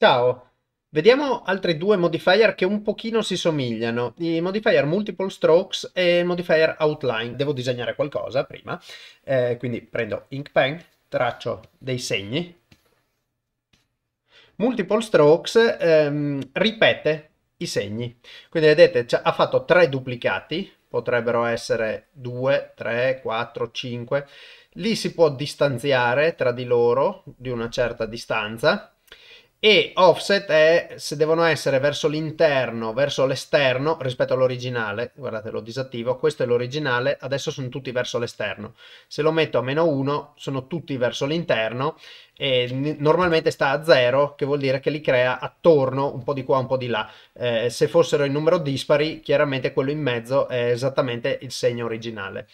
Ciao, vediamo altri due modifier che un pochino si somigliano, i modifier multiple strokes e il modifier outline. Devo disegnare qualcosa prima, eh, quindi prendo ink pen, traccio dei segni. Multiple strokes ehm, ripete i segni, quindi vedete ha fatto tre duplicati, potrebbero essere 2, 3, 4, 5, lì si può distanziare tra di loro di una certa distanza e offset è se devono essere verso l'interno, verso l'esterno rispetto all'originale, guardate lo disattivo, questo è l'originale, adesso sono tutti verso l'esterno, se lo metto a meno 1 sono tutti verso l'interno e normalmente sta a 0 che vuol dire che li crea attorno un po' di qua un po' di là, eh, se fossero in numero dispari chiaramente quello in mezzo è esattamente il segno originale.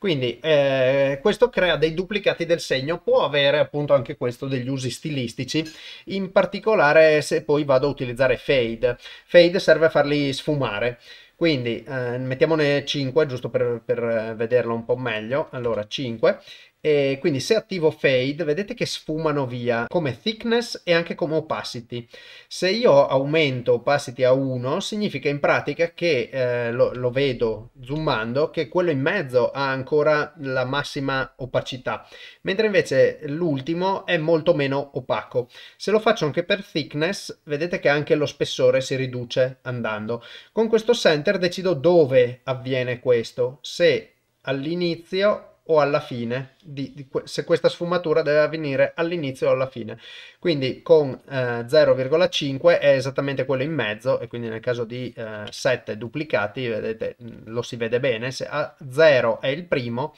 Quindi eh, questo crea dei duplicati del segno, può avere appunto anche questo degli usi stilistici, in particolare se poi vado a utilizzare fade. Fade serve a farli sfumare. Quindi eh, mettiamone 5 giusto per, per eh, vederlo un po' meglio. Allora 5 e quindi se attivo fade vedete che sfumano via come thickness e anche come opacity se io aumento opacity a 1 significa in pratica che eh, lo, lo, vedo zoomando che quello in mezzo ha ancora la massima opacità mentre invece l'ultimo è molto meno opaco se lo faccio anche per thickness vedete che anche lo spessore si riduce andando con questo center decido dove avviene questo se all'inizio o alla fine, di, di, se questa sfumatura deve avvenire all'inizio o alla fine. Quindi con eh, 0,5 è esattamente quello in mezzo e quindi nel caso di eh, 7 duplicati vedete, mm, lo si vede bene, se a 0 è il primo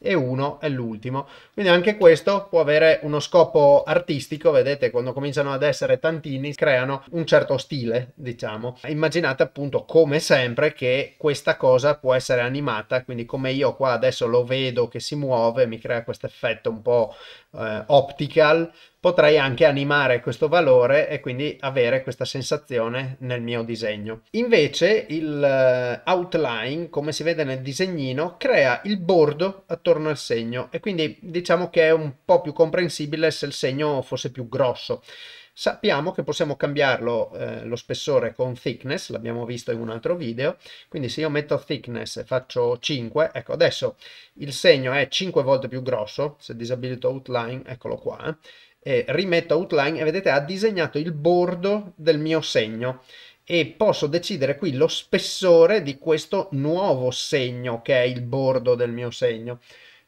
e uno è l'ultimo. Quindi anche questo può avere uno scopo artistico, vedete quando cominciano ad essere tantini creano un certo stile, diciamo. Immaginate appunto come sempre che questa cosa può essere animata, quindi come io qua adesso lo vedo che si muove, mi crea questo effetto un po' eh, optical, potrei anche animare questo valore e quindi avere questa sensazione nel mio disegno. Invece il eh, outline, come si vede nel disegnino, crea il bordo attorno attorno al segno e quindi diciamo che è un po' più comprensibile se il segno fosse più grosso. Sappiamo che possiamo cambiarlo eh, lo spessore con thickness, l'abbiamo visto in un altro video, quindi se io metto thickness e faccio 5, ecco adesso il segno è 5 volte più grosso, se disabilito outline, eccolo qua, eh, rimetto outline e vedete ha disegnato il bordo del mio segno e posso decidere qui lo spessore di questo nuovo segno che è il bordo del mio segno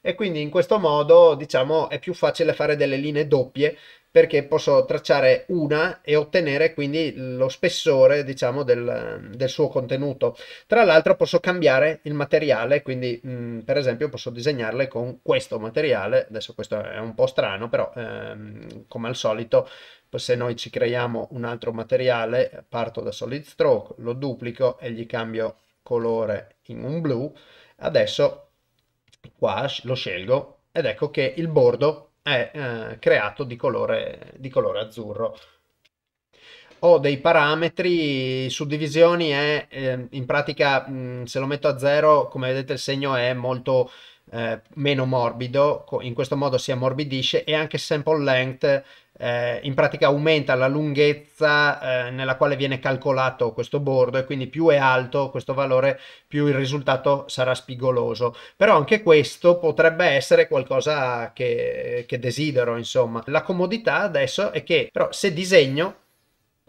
e quindi in questo modo diciamo è più facile fare delle linee doppie perché posso tracciare una e ottenere quindi lo spessore diciamo del, del suo contenuto tra l'altro posso cambiare il materiale quindi mh, mm, per esempio posso disegnarle con questo materiale adesso questo è un po' strano però ehm, come al solito se noi ci creiamo un altro materiale parto da solid stroke lo duplico e gli cambio colore in un blu adesso qua lo scelgo ed ecco che il bordo è eh, creato di colore, di colore azzurro ho dei parametri, suddivisioni è eh, in pratica mh, se lo metto a zero, come vedete il segno è molto eh, meno morbido, in questo modo si ammorbidisce e anche sample length eh, in pratica aumenta la lunghezza eh, nella quale viene calcolato questo bordo e quindi più è alto questo valore più il risultato sarà spigoloso però anche questo potrebbe essere qualcosa che, che desidero insomma la comodità adesso è che però se disegno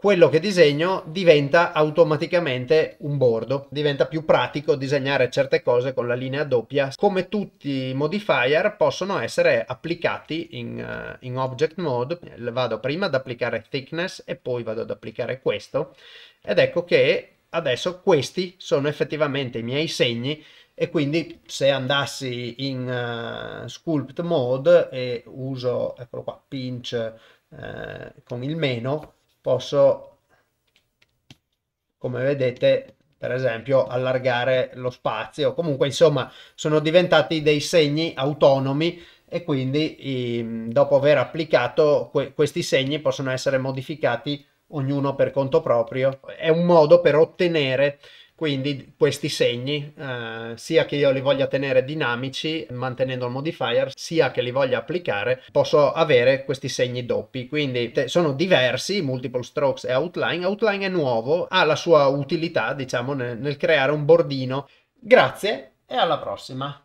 quello che disegno diventa automaticamente un bordo, diventa più pratico disegnare certe cose con la linea doppia. Come tutti i modifier possono essere applicati in, uh, in object mode, vado prima ad applicare thickness e poi vado ad applicare questo ed ecco che adesso questi sono effettivamente i miei segni e quindi se andassi in uh, sculpt mode e uso, eccolo qua, pinch uh, con il meno, posso, come vedete, per esempio, allargare lo spazio. Comunque, insomma, sono diventati dei segni autonomi e quindi ehm, dopo aver applicato que questi segni possono essere modificati ognuno per conto proprio. È un modo per ottenere quindi questi segni, eh, sia che io li voglia tenere dinamici mantenendo il modifier, sia che li voglia applicare, posso avere questi segni doppi. Quindi sono diversi, multiple strokes e outline. Outline è nuovo, ha la sua utilità, diciamo, nel, nel creare un bordino. Grazie e alla prossima!